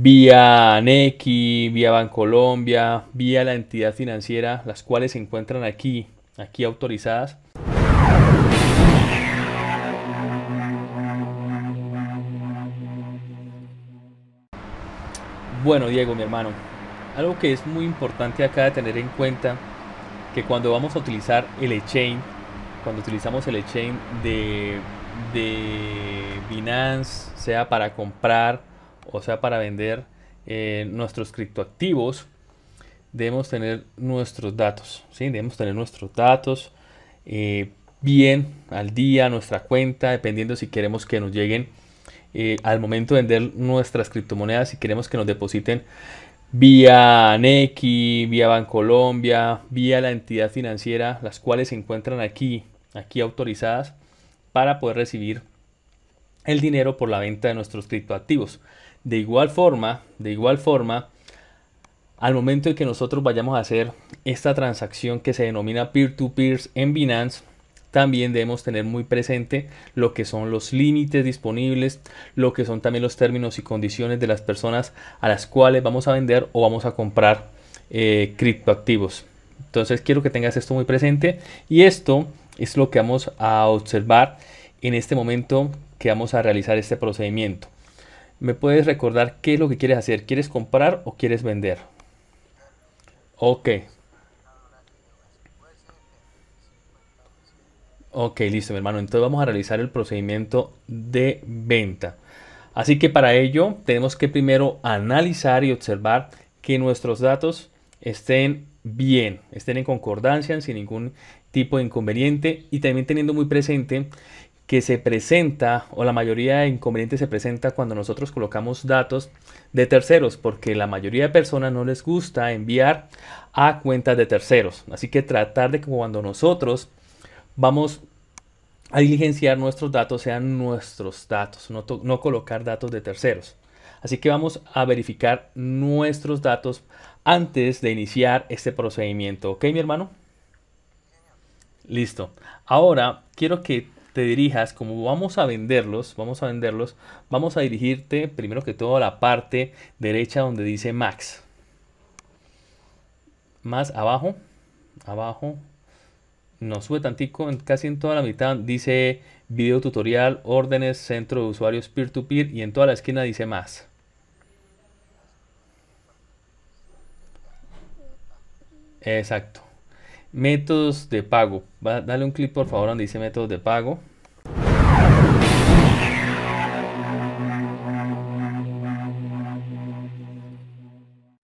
vía Neki, vía Bancolombia, vía la entidad financiera, las cuales se encuentran aquí, aquí autorizadas. Bueno, Diego, mi hermano, algo que es muy importante acá de tener en cuenta, que cuando vamos a utilizar el exchange, cuando utilizamos el exchange de, de Binance, sea para comprar, o sea, para vender eh, nuestros criptoactivos, debemos tener nuestros datos, ¿sí? Debemos tener nuestros datos eh, bien al día, nuestra cuenta, dependiendo si queremos que nos lleguen eh, al momento de vender nuestras criptomonedas, si queremos que nos depositen vía Nequi, vía Bancolombia, vía la entidad financiera, las cuales se encuentran aquí, aquí autorizadas para poder recibir el dinero por la venta de nuestros criptoactivos. De igual forma, de igual forma, al momento de que nosotros vayamos a hacer esta transacción que se denomina peer-to-peer en Binance, también debemos tener muy presente lo que son los límites disponibles, lo que son también los términos y condiciones de las personas a las cuales vamos a vender o vamos a comprar eh, criptoactivos. Entonces quiero que tengas esto muy presente y esto es lo que vamos a observar en este momento que vamos a realizar este procedimiento. ¿Me puedes recordar qué es lo que quieres hacer? ¿Quieres comprar o quieres vender? Ok. Ok, listo, mi hermano. Entonces vamos a realizar el procedimiento de venta. Así que para ello tenemos que primero analizar y observar que nuestros datos estén bien, estén en concordancia, sin ningún tipo de inconveniente y también teniendo muy presente que se presenta o la mayoría de inconvenientes se presenta cuando nosotros colocamos datos de terceros porque la mayoría de personas no les gusta enviar a cuentas de terceros así que tratar de que cuando nosotros vamos a diligenciar nuestros datos sean nuestros datos no, colocar datos de terceros así que vamos a verificar nuestros datos antes de iniciar este procedimiento ok mi hermano Listo. Ahora quiero que te dirijas, como vamos a venderlos, vamos a venderlos, vamos a dirigirte primero que todo a la parte derecha donde dice Max. Más abajo, abajo, no sube tantico, en, casi en toda la mitad dice video tutorial, órdenes, centro de usuarios peer to -peer, y en toda la esquina dice más. Exacto. Métodos de pago. dale un clic por favor donde dice métodos de pago.